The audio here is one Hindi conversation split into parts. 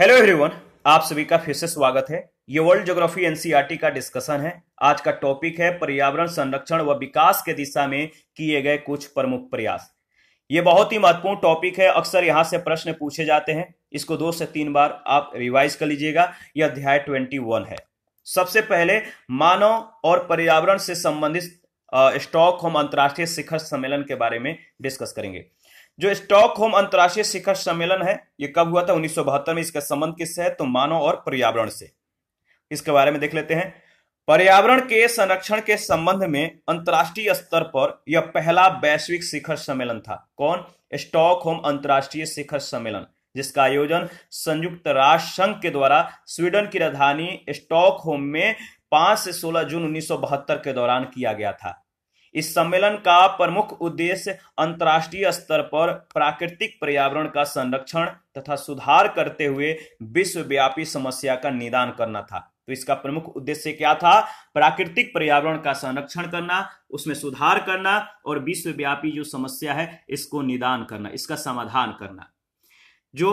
हेलो एवरीवन आप सभी का फिर से स्वागत है ये वर्ल्ड ज्योग्राफी एनसीईआरटी का डिस्कशन है आज का टॉपिक है पर्यावरण संरक्षण व विकास के दिशा में किए गए कुछ प्रमुख प्रयास ये बहुत ही महत्वपूर्ण टॉपिक है अक्सर यहाँ से प्रश्न पूछे जाते हैं इसको दो से तीन बार आप रिवाइज कर लीजिएगा यह अध्याय ट्वेंटी वन है सबसे पहले मानव और पर्यावरण से संबंधित स्टॉक होम अंतर्राष्ट्रीय शिखर सम्मेलन के बारे में डिस्कस करेंगे जो स्टॉक होम अंतर्राष्ट्रीय शिखर सम्मेलन है ये कब हुआ था उन्नीस में इसका संबंध किससे है तो मानव और पर्यावरण से इसके बारे में देख लेते हैं पर्यावरण के संरक्षण के संबंध में अंतर्राष्ट्रीय स्तर पर यह पहला वैश्विक शिखर सम्मेलन था कौन स्टॉक होम अंतर्राष्ट्रीय शिखर सम्मेलन जिसका आयोजन संयुक्त राष्ट्र संघ के द्वारा स्वीडन की राजधानी होम में 5 से 16 जून उन्नीस के दौरान किया गया था इस सम्मेलन का प्रमुख उद्देश्य अंतर्राष्ट्रीय स्तर पर प्राकृतिक पर्यावरण का संरक्षण तथा सुधार करते हुए विश्वव्यापी समस्या का निदान करना था तो इसका प्रमुख उद्देश्य क्या था प्राकृतिक पर्यावरण का संरक्षण करना उसमें सुधार करना और विश्वव्यापी जो समस्या है इसको निदान करना इसका समाधान करना जो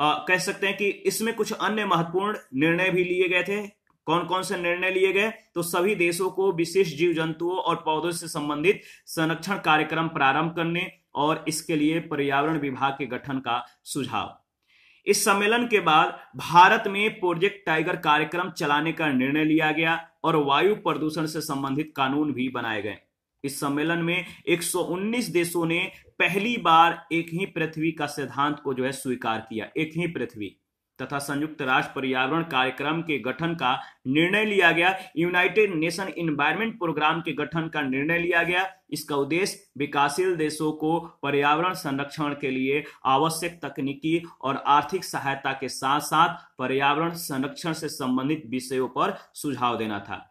आ, कह सकते हैं कि इसमें कुछ अन्य महत्वपूर्ण निर्णय भी लिए गए थे कौन कौन से निर्णय लिए गए तो सभी देशों को विशेष जीव जंतुओं और पौधों से संबंधित संरक्षण कार्यक्रम प्रारंभ करने और इसके लिए पर्यावरण विभाग के गठन का सुझाव इस सम्मेलन के बाद भारत में प्रोजेक्ट टाइगर कार्यक्रम चलाने का निर्णय लिया गया और वायु प्रदूषण से संबंधित कानून भी बनाए गए इस सम्मेलन में 119 देशों ने पहली बार एक ही पृथ्वी का सिद्धांत को जो है स्वीकार किया एक ही पृथ्वी तथा संयुक्त राष्ट्र पर्यावरण कार्यक्रम के गठन का निर्णय लिया गया यूनाइटेड नेशन इन्वायरमेंट प्रोग्राम के गठन का निर्णय लिया गया इसका उद्देश्य विकासशील देशों को पर्यावरण संरक्षण के लिए आवश्यक तकनीकी और आर्थिक सहायता के साथ साथ पर्यावरण संरक्षण से संबंधित विषयों पर सुझाव देना था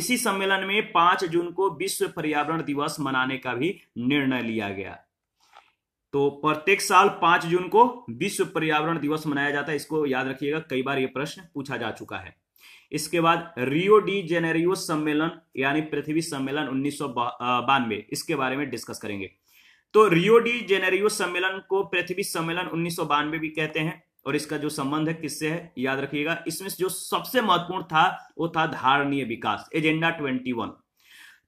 इसी सम्मेलन में 5 जून को विश्व पर्यावरण दिवस मनाने का भी निर्णय लिया गया तो प्रत्येक साल पांच जून को विश्व पर्यावरण दिवस मनाया जाता है इसको याद रखिएगा कई बार यह प्रश्न पूछा जा चुका है इसके बाद रियो डी जेनेरियो सम्मेलन यानी पृथ्वी सम्मेलन उन्नीस बानवे इसके बारे में डिस्कस करेंगे तो रियो डी जेनेरियो सम्मेलन को पृथ्वी सम्मेलन उन्नीस भी कहते हैं और इसका जो संबंध है किससे है याद रखिएगा इसमें जो सबसे महत्वपूर्ण था वो था धारणीय विकास एजेंडा ट्वेंटी वन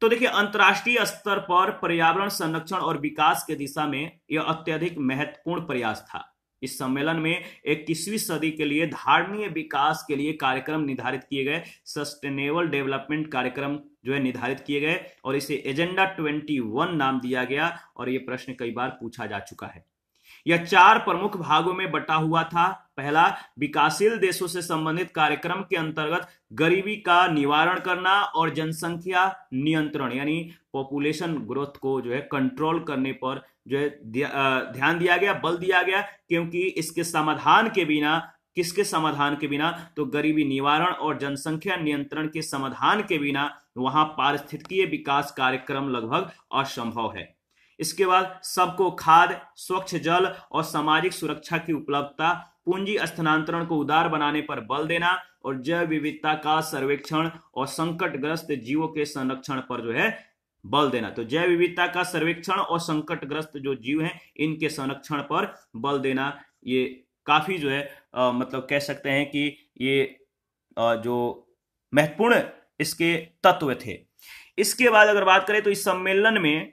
तो देखिए अंतर्राष्ट्रीय स्तर पर पर्यावरण संरक्षण और विकास के दिशा में यह अत्यधिक महत्वपूर्ण प्रयास था इस सम्मेलन में इक्कीसवीं सदी के लिए धारणीय विकास के लिए कार्यक्रम निर्धारित किए गए सस्टेनेबल डेवलपमेंट कार्यक्रम जो है निर्धारित किए गए और इसे एजेंडा 21 नाम दिया गया और ये प्रश्न कई बार पूछा जा चुका है यह चार प्रमुख भागों में बटा हुआ था पहला विकासशील देशों से संबंधित कार्यक्रम के अंतर्गत गरीबी का निवारण करना और जनसंख्या नियंत्रण यानी पॉपुलेशन ग्रोथ को जो है कंट्रोल करने पर जो है ध्यान दिया गया बल दिया गया क्योंकि इसके समाधान के बिना किसके समाधान के बिना तो गरीबी निवारण और जनसंख्या नियंत्रण के समाधान के बिना वहां पारिस्थितिकीय विकास कार्यक्रम लगभग असंभव है इसके बाद सबको खाद स्वच्छ जल और सामाजिक सुरक्षा की उपलब्धता पूंजी स्थानांतरण को उदार बनाने पर बल देना और जैव विविधता का सर्वेक्षण और संकटग्रस्त जीवों के संरक्षण पर जो है बल देना तो जैव विविधता का सर्वेक्षण और संकटग्रस्त जो जीव हैं इनके संरक्षण पर बल देना ये काफी जो है आ, मतलब कह सकते हैं कि ये आ, जो महत्वपूर्ण इसके तत्व थे इसके बाद अगर बात करें तो इस सम्मेलन में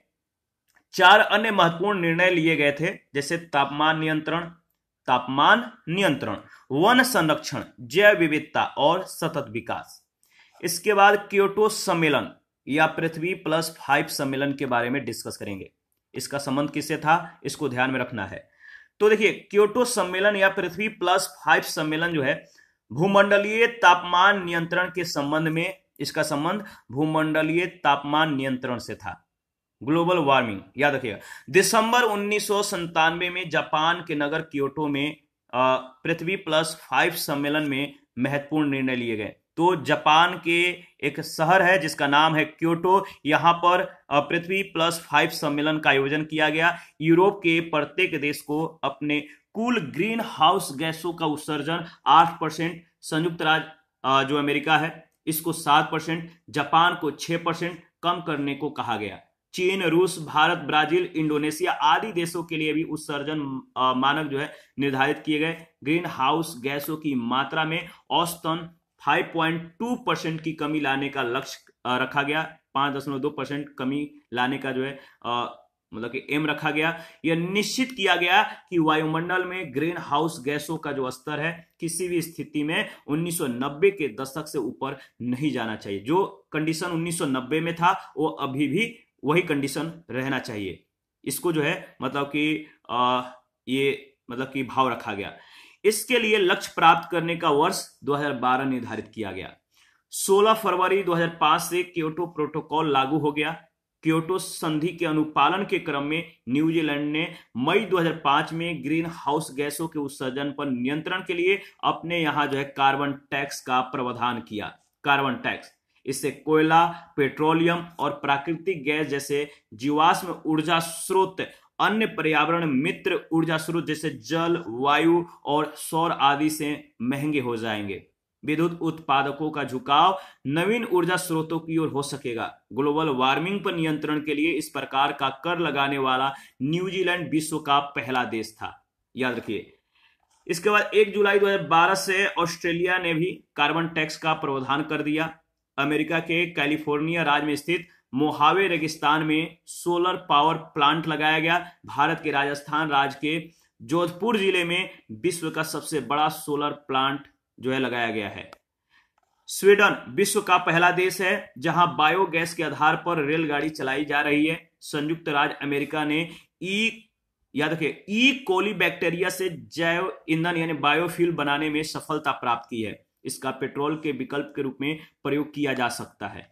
चार अन्य महत्वपूर्ण निर्णय लिए गए थे जैसे तापमान नियंत्रण तापमान नियंत्रण वन संरक्षण जैव विविधता और सतत विकास इसके बाद क्योटो सम्मेलन या पृथ्वी प्लस फाइव सम्मेलन के बारे में डिस्कस करेंगे इसका संबंध किससे था इसको ध्यान में रखना है तो देखिए क्योटो सम्मेलन या पृथ्वी प्लस फाइव सम्मेलन जो है भूमंडलीय तापमान नियंत्रण के संबंध में इसका संबंध भूमंडलीय तापमान नियंत्रण से था ग्लोबल वार्मिंग याद रखिएगा दिसंबर उन्नीस में जापान के नगर क्योटो में पृथ्वी प्लस फाइव सम्मेलन में महत्वपूर्ण निर्णय लिए गए तो जापान के एक शहर है जिसका नाम है क्योटो यहां पर पृथ्वी प्लस फाइव सम्मेलन का आयोजन किया गया यूरोप के प्रत्येक देश को अपने कुल ग्रीन हाउस गैसों का उत्सर्जन आठ परसेंट संयुक्त राज्य जो अमेरिका है इसको सात परसेंट जापान को छह परसेंट कम करने को कहा गया चीन रूस भारत ब्राजील इंडोनेशिया आदि देशों के लिए भी उत्सर्जन मानक जो है निर्धारित किए गए ग्रीन हाउस गैसों की मात्रा में औसतन 5.2 परसेंट की कमी लाने का लक्ष्य रखा गया पांच दशमलव दो परसेंट कमी लाने का जो है मतलब कि एम रखा गया यह निश्चित किया गया कि वायुमंडल में ग्रीन हाउस गैसों का जो स्तर है किसी भी स्थिति में 1990 के दशक से ऊपर नहीं जाना चाहिए जो कंडीशन 1990 में था वो अभी भी वही कंडीशन रहना चाहिए इसको जो है मतलब कि आ, ये मतलब कि भाव रखा गया इसके लिए लक्ष्य प्राप्त करने का वर्ष 2012 निर्धारित किया गया 16 फरवरी 2005 से क्योटो प्रोटोकॉल लागू हो गया क्योटो संधि के अनुपालन के क्रम में न्यूजीलैंड ने मई 2005 में ग्रीन हाउस गैसों के उत्सर्जन पर नियंत्रण के लिए अपने यहां जो है कार्बन टैक्स का प्रावधान किया कार्बन टैक्स इससे कोयला पेट्रोलियम और प्राकृतिक गैस जैसे जीवाश्म ऊर्जा स्रोत अन्य पर्यावरण मित्र ऊर्जा स्रोत जैसे जल वायु और सौर आदि से महंगे हो जाएंगे विद्युत उत्पादकों का झुकाव नवीन ऊर्जा स्रोतों की ओर हो सकेगा ग्लोबल वार्मिंग पर नियंत्रण के लिए इस प्रकार का कर लगाने वाला न्यूजीलैंड विश्व का पहला देश था याद रखिए इसके बाद 1 जुलाई 2012 से ऑस्ट्रेलिया ने भी कार्बन टैक्स का प्रावधान कर दिया अमेरिका के कैलिफोर्निया राज्य में स्थित मोहावे रेगिस्तान में सोलर पावर प्लांट लगाया गया भारत के राजस्थान राज्य के जोधपुर जिले में विश्व का सबसे बड़ा सोलर प्लांट जो है लगाया गया है स्वीडन विश्व का पहला देश है जहां बायोगैस के आधार पर रेलगाड़ी चलाई जा रही है संयुक्त राज्य अमेरिका ने ई याद रखिए ई कोली बैक्टीरिया से जैव ईंधन यानी बायोफ्यूल बनाने में सफलता प्राप्त की है इसका पेट्रोल के विकल्प के रूप में प्रयोग किया जा सकता है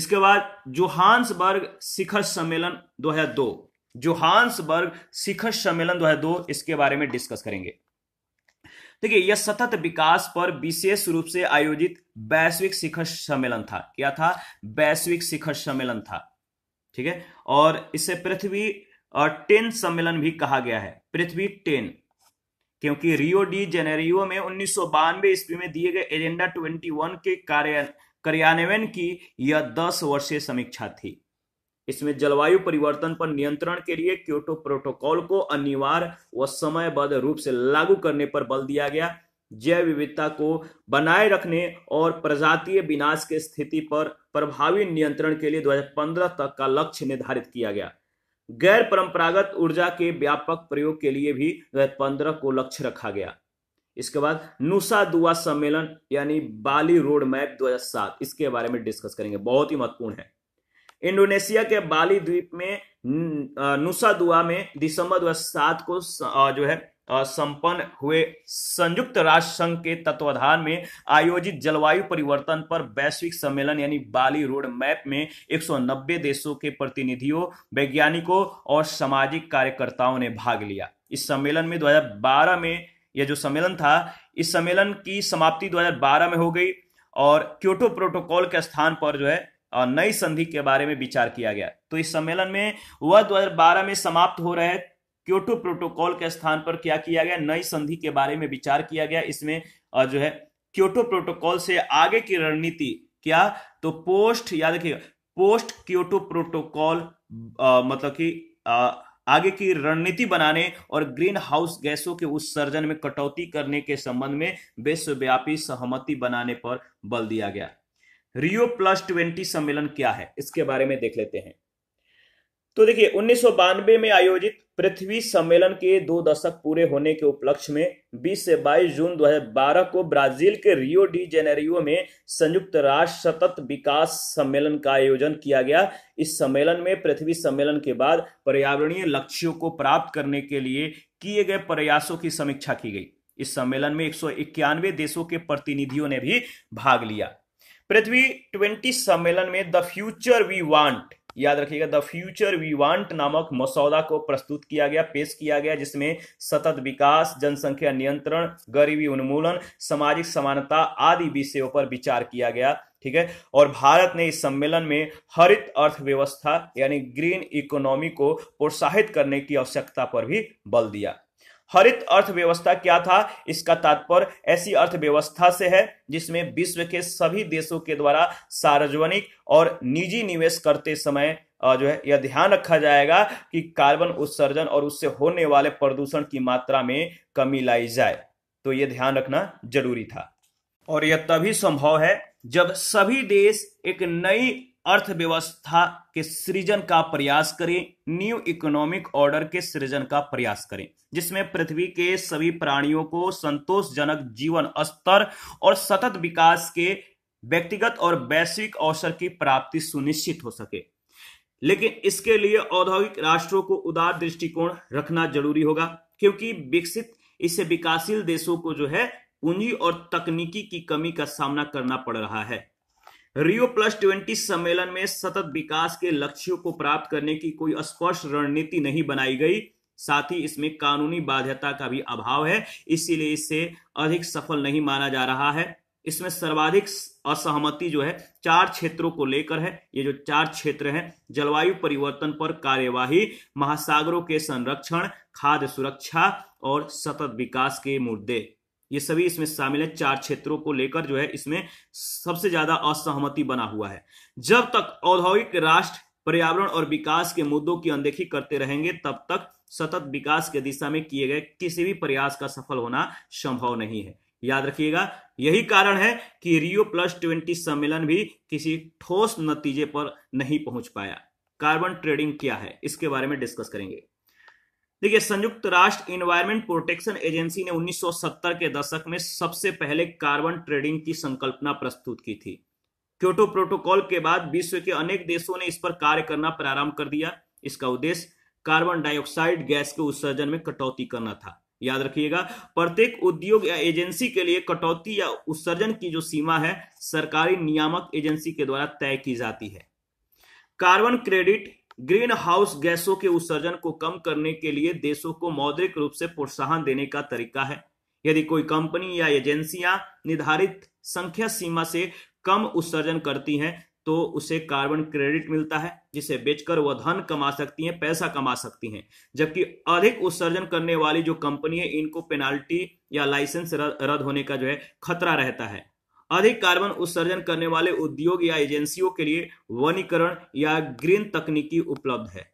इसके बाद जोहान्सबर्ग शिखर सम्मेलन 2002 जोहान्सबर्ग शिखर सम्मेलन 2002 इसके बारे में डिस्कस करेंगे देखिए यह सतत विकास पर विशेष रूप से आयोजित वैश्विक शिखर सम्मेलन था क्या था वैश्विक शिखर सम्मेलन था ठीक है और इसे पृथ्वी टेन सम्मेलन भी कहा गया है पृथ्वी टेन क्योंकि रियो डी जेनेरियो में उन्नीस सौ ईस्वी में दिए गए एजेंडा वन के कार्य कार्यान्वयन की यह दस वर्षीय समीक्षा थी इसमें जलवायु परिवर्तन पर नियंत्रण के लिए क्योटो प्रोटोकॉल को अनिवार्य व समयबद्ध रूप से लागू करने पर बल दिया गया जैव विविधता को बनाए रखने और प्रजातीय विनाश की स्थिति पर प्रभावी नियंत्रण के लिए 2015 तक का लक्ष्य निर्धारित किया गया गैर परंपरागत ऊर्जा के व्यापक प्रयोग के लिए भी दो पंद्रह को लक्ष्य रखा गया इसके बाद नुसा दुआ सम्मेलन यानी बाली रोड मैप 2007 इसके बारे में डिस्कस करेंगे बहुत ही महत्वपूर्ण है इंडोनेशिया के बाली द्वीप में नुसा दुआ में दिसंबर 2007 को जो है संपन्न हुए संयुक्त राष्ट्र संघ के तत्वाधान में आयोजित जलवायु परिवर्तन पर वैश्विक सम्मेलन यानी बाली रोड मैप में 190 देशों के प्रतिनिधियों वैज्ञानिकों और सामाजिक कार्यकर्ताओं ने भाग लिया इस सम्मेलन में 2012 में यह जो सम्मेलन था इस सम्मेलन की समाप्ति 2012 में हो गई और क्योटो प्रोटोकॉल के स्थान पर जो है नई संधि के बारे में विचार किया गया तो इस सम्मेलन में वह 2012 में समाप्त हो रहे क्योटो प्रोटोकॉल के स्थान पर क्या किया गया नई संधि के बारे में विचार किया गया इसमें जो है क्योटो प्रोटोकॉल से आगे की रणनीति क्या तो पोस्ट याद रखिएगा पोस्ट क्योटो प्रोटोकॉल मतलब कि आगे की रणनीति बनाने और ग्रीन हाउस गैसों के उत्सर्जन में कटौती करने के संबंध में विश्वव्यापी सहमति बनाने पर बल दिया गया रियो प्लस ट्वेंटी सम्मेलन क्या है इसके बारे में देख लेते हैं तो देखिए उन्नीस में आयोजित पृथ्वी सम्मेलन के दो दशक पूरे होने के उपलक्ष्य में 20 से 22 जून 2012 को ब्राजील के रियो डी जेनेरियो में संयुक्त राष्ट्र सतत विकास सम्मेलन का आयोजन किया गया इस सम्मेलन में पृथ्वी सम्मेलन के बाद पर्यावरणीय लक्ष्यों को प्राप्त करने के लिए किए गए प्रयासों की समीक्षा की गई इस सम्मेलन में एक देशों के प्रतिनिधियों ने भी भाग लिया पृथ्वी ट्वेंटी सम्मेलन में द फ्यूचर वी वांट याद रखिएगा द फ्यूचर वी वांट नामक मसौदा को प्रस्तुत किया गया पेश किया गया जिसमें सतत विकास जनसंख्या नियंत्रण गरीबी उन्मूलन सामाजिक समानता आदि विषयों पर विचार किया गया ठीक है और भारत ने इस सम्मेलन में हरित अर्थव्यवस्था यानी ग्रीन इकोनॉमी को प्रोत्साहित करने की आवश्यकता पर भी बल दिया हरित अर्थव्यवस्था क्या था इसका तात्पर्य ऐसी अर्थव्यवस्था से है जिसमें विश्व के सभी देशों के द्वारा सार्वजनिक और निजी निवेश करते समय जो है यह ध्यान रखा जाएगा कि कार्बन उत्सर्जन और उससे होने वाले प्रदूषण की मात्रा में कमी लाई जाए तो यह ध्यान रखना जरूरी था और यह तभी संभव है जब सभी देश एक नई अर्थव्यवस्था के सृजन का प्रयास करें न्यू इकोनॉमिक ऑर्डर के सृजन का प्रयास करें जिसमें पृथ्वी के सभी प्राणियों को संतोषजनक जीवन स्तर और सतत विकास के व्यक्तिगत और वैश्विक अवसर की प्राप्ति सुनिश्चित हो सके लेकिन इसके लिए औद्योगिक राष्ट्रों को उदार दृष्टिकोण रखना जरूरी होगा क्योंकि विकसित इसे विकासशील देशों को जो है पूंजी और तकनीकी की कमी का सामना करना पड़ रहा है रियो प्लस ट्वेंटी सम्मेलन में सतत विकास के लक्ष्यों को प्राप्त करने की कोई स्पष्ट रणनीति नहीं बनाई गई साथ ही इसमें कानूनी बाध्यता का भी अभाव है इसीलिए इसे अधिक सफल नहीं माना जा रहा है इसमें सर्वाधिक असहमति जो है चार क्षेत्रों को लेकर है ये जो चार क्षेत्र हैं जलवायु परिवर्तन पर कार्यवाही महासागरों के संरक्षण खाद्य सुरक्षा और सतत विकास के मुद्दे ये सभी इसमें शामिल है चार क्षेत्रों को लेकर जो है इसमें सबसे ज्यादा असहमति बना हुआ है जब तक औद्योगिक राष्ट्र पर्यावरण और विकास के मुद्दों की अनदेखी करते रहेंगे तब तक सतत विकास के दिशा में किए गए किसी भी प्रयास का सफल होना संभव नहीं है याद रखिएगा यही कारण है कि रियो प्लस ट्वेंटी सम्मेलन भी किसी ठोस नतीजे पर नहीं पहुंच पाया कार्बन ट्रेडिंग क्या है इसके बारे में डिस्कस करेंगे देखिए संयुक्त राष्ट्र एनवायरमेंट प्रोटेक्शन एजेंसी ने 1970 के दशक में सबसे पहले कार्बन ट्रेडिंग की संकल्पना प्रस्तुत की थी क्योटो प्रोटोकॉल के बाद विश्व के अनेक देशों ने इस पर कार्य करना प्रारंभ कर दिया इसका उद्देश्य कार्बन डाइऑक्साइड गैस के उत्सर्जन में कटौती करना था याद रखिएगा प्रत्येक उद्योग या एजेंसी के लिए कटौती या उत्सर्जन की जो सीमा है सरकारी नियामक एजेंसी के द्वारा तय की जाती है कार्बन क्रेडिट ग्रीन हाउस गैसों के उत्सर्जन को कम करने के लिए देशों को मौद्रिक रूप से प्रोत्साहन देने का तरीका है यदि कोई कंपनी या एजेंसियां निर्धारित संख्या सीमा से कम उत्सर्जन करती हैं तो उसे कार्बन क्रेडिट मिलता है जिसे बेचकर वह धन कमा सकती हैं पैसा कमा सकती हैं जबकि अधिक उत्सर्जन करने वाली जो कंपनी है इनको पेनाल्टी या लाइसेंस रद्द होने का जो है खतरा रहता है अधिक कार्बन उत्सर्जन करने वाले उद्योग या एजेंसियों के लिए वनीकरण या ग्रीन तकनीकी उपलब्ध है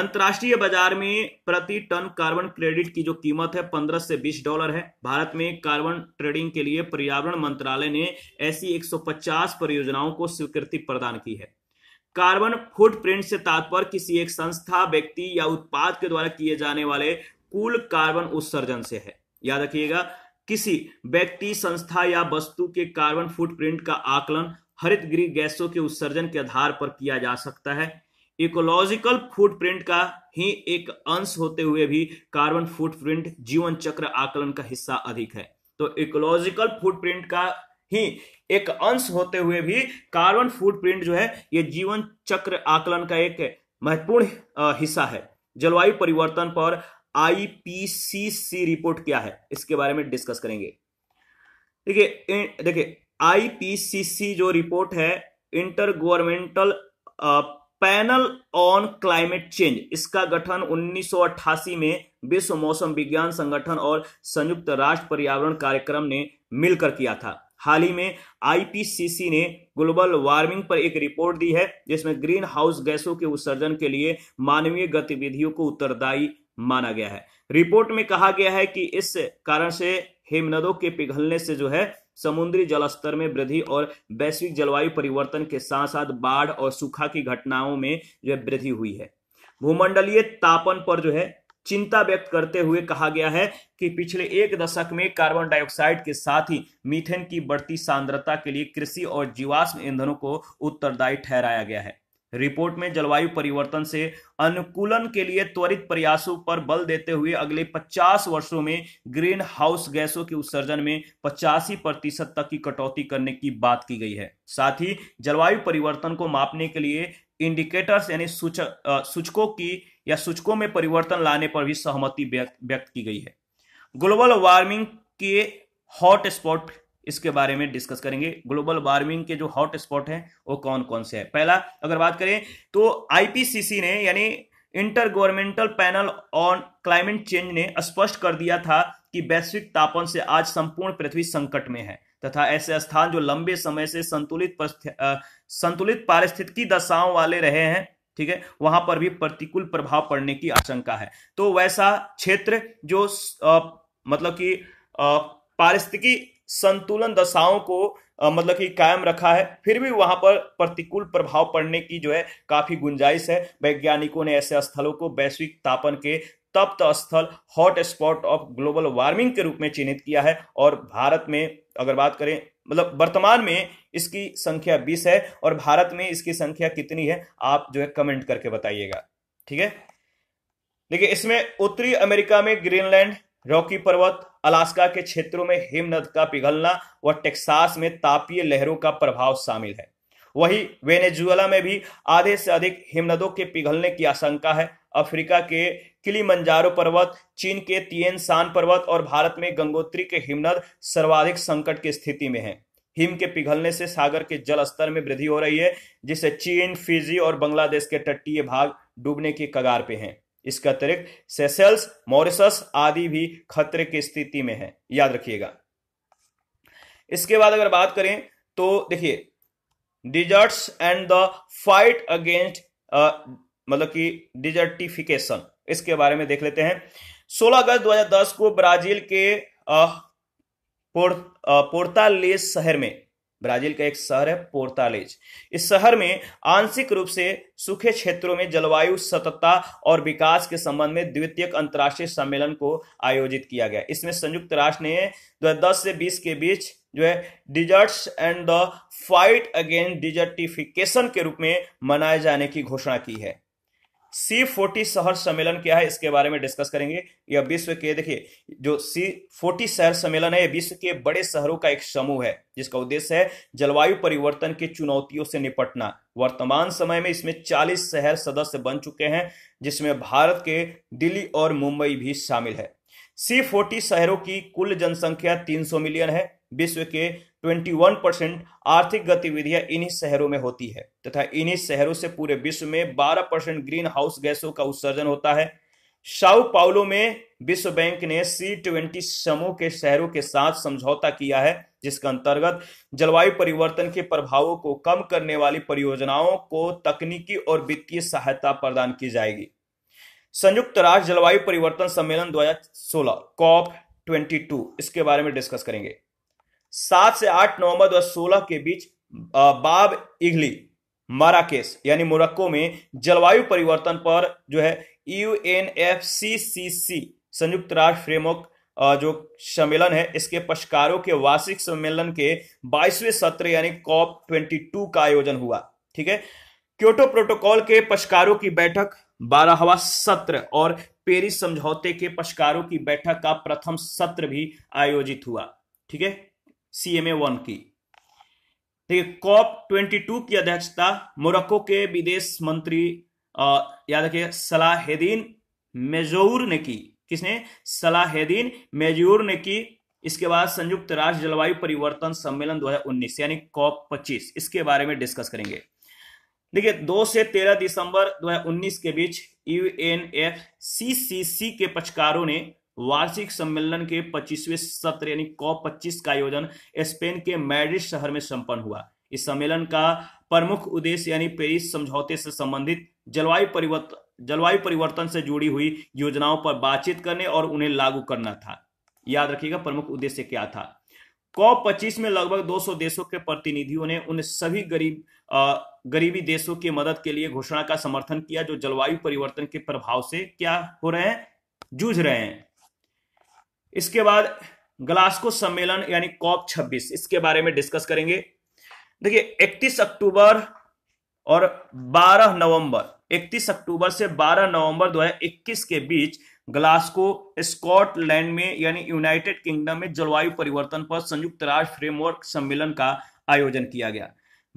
अंतर्राष्ट्रीय बाजार में प्रति टन कार्बन क्रेडिट की जो कीमत है 15 से 20 डॉलर है भारत में कार्बन ट्रेडिंग के लिए पर्यावरण मंत्रालय ने ऐसी 150 परियोजनाओं को स्वीकृति प्रदान की है कार्बन फुटप्रिंट से तात्पर्य किसी एक संस्था व्यक्ति या उत्पाद के द्वारा किए जाने वाले कुल कार्बन उत्सर्जन से है याद रखिएगा किसी व्यक्ति संस्था या वस्तु के कार्बन फुटप्रिंट का आकलन हरित गृह गैसों के उत्सर्जन के आधार पर किया जा सकता है इकोलॉजिकल फुटप्रिंट का ही एक अंश होते हुए भी कार्बन फुटप्रिंट जीवन चक्र आकलन का हिस्सा अधिक है तो इकोलॉजिकल फुटप्रिंट का ही एक अंश होते हुए भी कार्बन फुटप्रिंट जो है ये जीवन चक्र आकलन का एक महत्वपूर्ण हिस्सा है जलवायु परिवर्तन पर आईपीसीसी रिपोर्ट क्या है इसके बारे में डिस्कस करेंगे देखिए देखिए आईपीसीसी जो रिपोर्ट है intergovernmental panel on climate change इसका गठन 1988 में विश्व मौसम विज्ञान संगठन और संयुक्त राष्ट्र पर्यावरण कार्यक्रम ने मिलकर किया था हाल ही में आईपीसीसी ने ग्लोबल वार्मिंग पर एक रिपोर्ट दी है जिसमें ग्रीन हाउस गैसों के उत्सर्जन के लिए मानवीय गतिविधियों को उत्तरदायी माना गया है रिपोर्ट में कहा गया है कि इस कारण से हिमनदों के पिघलने से जो है समुद्री जलस्तर में वृद्धि और वैश्विक जलवायु परिवर्तन के साथ साथ बाढ़ और सूखा की घटनाओं में जो है वृद्धि हुई है भूमंडलीय तापन पर जो है चिंता व्यक्त करते हुए कहा गया है कि पिछले एक दशक में कार्बन डाइऑक्साइड के साथ ही मीथेन की बढ़ती सांद्रता के लिए कृषि और जीवाश्म ईंधनों को उत्तरदायी ठहराया गया है रिपोर्ट में जलवायु परिवर्तन से अनुकूलन के लिए त्वरित प्रयासों पर बल देते हुए अगले 50 वर्षों में ग्रीन हाउस गैसों के उत्सर्जन में पचासी प्रतिशत तक की कटौती करने की बात की गई है साथ ही जलवायु परिवर्तन को मापने के लिए इंडिकेटर्स यानी सूचकों सुच, की या सूचकों में परिवर्तन लाने पर भी सहमति व्यक्त की गई है ग्लोबल वार्मिंग के हॉटस्पॉट इसके बारे में डिस्कस करेंगे ग्लोबल वार्मिंग के जो हॉट स्पॉट हैं वो कौन कौन से हैं पहला अगर बात करें तो आईपीसीसी ने यानी intergovernmental panel on climate change ने स्पष्ट कर दिया था कि वैश्विक तापन से आज संपूर्ण पृथ्वी संकट में है तथा ऐसे स्थान जो लंबे समय से संतुलित आ, संतुलित पारिस्थितिकी दशाओं वाले रहे हैं ठीक है वहां पर भी प्रतिकूल प्रभाव पड़ने की आशंका है तो वैसा क्षेत्र जो आ, मतलब कि पारिस्थितिकी संतुलन दशाओं को मतलब कि कायम रखा है फिर भी वहां पर प्रतिकूल प्रभाव पड़ने की जो है काफी गुंजाइश है वैज्ञानिकों ने ऐसे स्थलों को वैश्विक तापन के तप्त स्थल hot spot of global warming के रूप में चिन्हित किया है और भारत में अगर बात करें मतलब वर्तमान में इसकी संख्या 20 है और भारत में इसकी संख्या कितनी है आप जो है कमेंट करके बताइएगा ठीक है देखिए इसमें उत्तरी अमेरिका में ग्रीनलैंड रॉकी पर्वत अलास्का के क्षेत्रों में हिमनद का पिघलना व टेक्सास में तापीय लहरों का प्रभाव शामिल है वही वेनेजुएला में भी आधे से अधिक हिमनदों के पिघलने की आशंका है अफ्रीका के किलीमंजारो पर्वत चीन के तियन शान पर्वत और भारत में गंगोत्री के हिमनद सर्वाधिक संकट की स्थिति में हैं हिम के पिघलने से सागर के जल स्तर में वृद्धि हो रही है जिससे चीन फिजी और बांग्लादेश के तटीय भाग डूबने के कगार पे हैं इसके अतिरिक्त सेसेल्स मॉरिसस आदि भी खतरे की स्थिति में है याद रखिएगा इसके बाद अगर बात करें तो देखिए deserts and the fight against मतलब कि डिजर्टिफिकेशन इसके बारे में देख लेते हैं 16 अगस्त 2010 को ब्राजील के पोर्तालेस शहर में ब्राजील का एक शहर है पोर्तालेज इस शहर में आंशिक रूप से सूखे क्षेत्रों में जलवायु सततता और विकास के संबंध में द्वितीय अंतर्राष्ट्रीय सम्मेलन को आयोजित किया गया इसमें संयुक्त राष्ट्र ने दस से बीस के बीच जो है deserts and the fight against desertification के रूप में मनाए जाने की घोषणा की है सी फोर्टी शहर सम्मेलन क्या है इसके बारे में डिस्कस करेंगे यह विश्व के देखिए जो सी फोर्टी शहर सम्मेलन है विश्व के बड़े शहरों का एक समूह है जिसका उद्देश्य है जलवायु परिवर्तन की चुनौतियों से निपटना वर्तमान समय में इसमें चालीस शहर सदस्य बन चुके हैं जिसमें भारत के दिल्ली और मुंबई भी शामिल है सी फोर्टी शहरों की कुल जनसंख्या 300 मिलियन है विश्व के 21 परसेंट आर्थिक गतिविधियां इन्हीं शहरों में होती है तथा इन्हीं शहरों से पूरे विश्व में 12 परसेंट ग्रीन हाउस गैसों का उत्सर्जन होता है शाउ पाउलो में विश्व बैंक ने सी ट्वेंटी समूह के शहरों के साथ समझौता किया है जिसके अंतर्गत जलवायु परिवर्तन के प्रभावों को कम करने वाली परियोजनाओं को तकनीकी और वित्तीय सहायता प्रदान की जाएगी संयुक्त राष्ट्र जलवायु परिवर्तन सम्मेलन 2016 कॉप 22 इसके बारे में डिस्कस करेंगे सात से आठ नवंबर सोलह के बीच बाब इगली माराकेश यानी मोरक्को में जलवायु परिवर्तन पर जो है U N F C C C संयुक्त राष्ट्र फ्रेमवर्क जो सम्मेलन है इसके पक्षकारों के वार्षिक सम्मेलन के 22वें सत्र यानी कॉप 22 का आयोजन हुआ ठीक है क्योटो प्रोटोकॉल के पक्षकारों की बैठक बारहवा सत्र और पेरिस समझौते के पक्षकारों की बैठक का प्रथम सत्र भी आयोजित हुआ ठीक है सीएमए वन की देखिए कॉप 22 की अध्यक्षता मोरक्को के विदेश मंत्री याद रखिए सलाहेदीन मेजोर ने की किसने सलाहेदीन मेजूर ने की इसके बाद संयुक्त राष्ट्र जलवायु परिवर्तन सम्मेलन 2019 यानी कॉप 25 इसके बारे में डिस्कस करेंगे देखिए 2 से 13 दिसंबर 2019 के बीच यूएनएफसीसीसी के पक्षकारों ने वार्षिक सम्मेलन के 25वें सत्र यानी कॉप 25 का आयोजन स्पेन के मैड्रिड शहर में संपन्न हुआ इस सम्मेलन का प्रमुख उद्देश्य यानी पेरिस समझौते से संबंधित जलवायु परिवर्तन जलवायु परिवर्तन से जुड़ी हुई योजनाओं पर बातचीत करने और उन्हें लागू करना था याद रखिएगा प्रमुख उद्देश्य क्या था कॉप पच्चीस में लगभग 200 देशों के प्रतिनिधियों ने उन सभी गरीब आ, गरीबी देशों की मदद के लिए घोषणा का समर्थन किया जो जलवायु परिवर्तन के प्रभाव से क्या हो रहे हैं जूझ रहे हैं इसके बाद ग्लास्को सम्मेलन यानी कॉप 26 इसके बारे में डिस्कस करेंगे देखिए 31 अक्टूबर और 12 नवंबर 31 अक्टूबर से 12 नवंबर 2021 के बीच ग्लास्को स्कॉटलैंड में यानी यूनाइटेड किंगडम में जलवायु परिवर्तन पर संयुक्त राष्ट्र फ्रेमवर्क सम्मेलन का आयोजन किया गया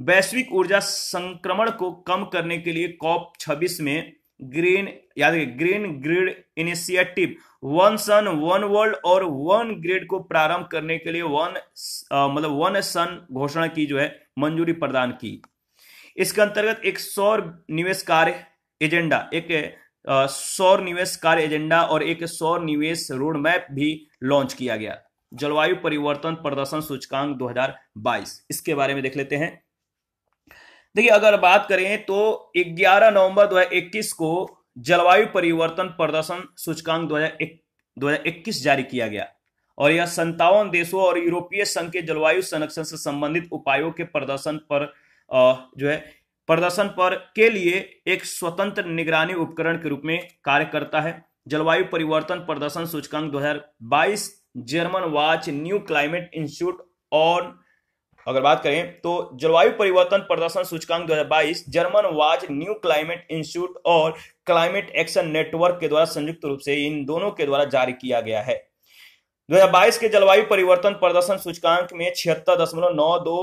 वैश्विक ऊर्जा संक्रमण को कम करने के लिए कॉप 26 में ग्रीन याद green grid initiative one sun one world और वन ग्रिड को प्रारंभ करने के लिए वन मतलब वन सन घोषणा की जो है मंजूरी प्रदान की इसके अंतर्गत एक सौर निवेश कार्य एजेंडा एक सौर निवेश कार्य एजेंडा और एक सौर निवेश रोड मैप भी लॉन्च किया गया जलवायु परिवर्तन प्रदर्शन सूचकांक 2022 इसके बारे में देख लेते हैं देखिए अगर बात करें तो 11 नवंबर 2021 को जलवायु परिवर्तन प्रदर्शन सूचकांक 2021 जारी किया गया और यह संतावन देशों और यूरोपीय संघ के जलवायु संरक्षण से संबंधित उपायों के प्रदर्शन पर जो है प्रदर्शन पर के लिए एक स्वतंत्र निगरानी उपकरण के रूप में कार्य करता है जलवायु परिवर्तन प्रदर्शन सूचकांक 2022 German watch new climate institute on अगर बात करें तो जलवायु परिवर्तन प्रदर्शन सूचकांक 2022 German watch new climate institute और क्लाइमेट एक्शन नेटवर्क के द्वारा संयुक्त रूप से इन दोनों के द्वारा जारी किया गया है 2022 के जलवायु परिवर्तन प्रदर्शन सूचकांक में छिहत्तर दशमलव नौ दो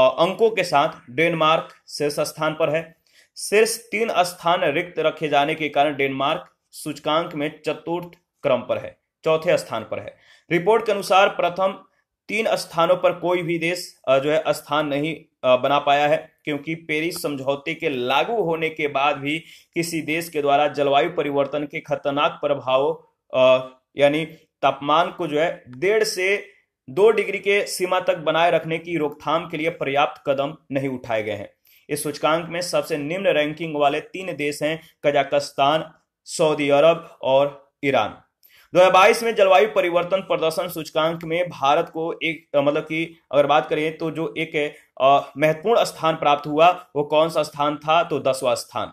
अंकों के साथ डेनमार्क शीर्ष स्थान पर है शीर्ष तीन स्थान रिक्त रखे जाने के कारण डेनमार्क सूचकांक में चतुर्थ क्रम पर है चौथे स्थान पर है रिपोर्ट के अनुसार प्रथम तीन स्थानों पर कोई भी देश जो है स्थान नहीं बना पाया है क्योंकि पेरिस समझौते के लागू होने के बाद भी किसी देश के द्वारा जलवायु परिवर्तन के खतरनाक प्रभाव यानी तापमान को जो है डेढ़ से दो डिग्री के सीमा तक बनाए रखने की रोकथाम के लिए पर्याप्त कदम नहीं उठाए गए हैं इस सूचकांक में सबसे निम्न रैंकिंग वाले तीन देश हैं कजाकिस्तान सऊदी अरब और ईरान 2022 में जलवायु परिवर्तन प्रदर्शन सूचकांक में भारत को एक मतलब कि अगर बात करें तो जो एक महत्वपूर्ण स्थान प्राप्त हुआ वो कौन सा स्थान था तो दसवा स्थान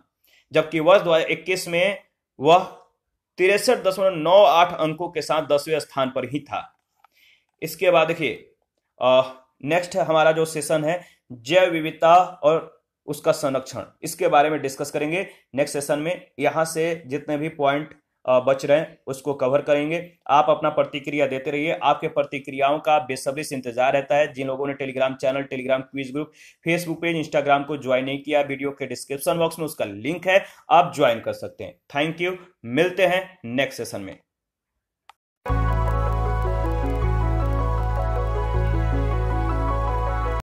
जबकि वर्ष दो में वह तिरसठ दशमलव नौ आठ अंकों के साथ दसवें स्थान पर ही था इसके बाद देखिए नेक्स्ट हमारा जो सेशन है जैव विविधता और उसका संरक्षण इसके बारे में डिस्कस करेंगे नेक्स्ट सेशन में यहां से जितने भी पॉइंट बच रहे हैं उसको कवर करेंगे आप अपना प्रतिक्रिया देते रहिए आपके प्रतिक्रियाओं का बेसब्री से इंतजार रहता है जिन लोगों ने Telegram channel Telegram quiz group Facebook page Instagram को ज्वाइन नहीं किया वीडियो के डिस्क्रिप्शन बॉक्स में उसका लिंक है आप ज्वाइन कर सकते हैं थैंक यू मिलते हैं नेक्स्ट सेशन में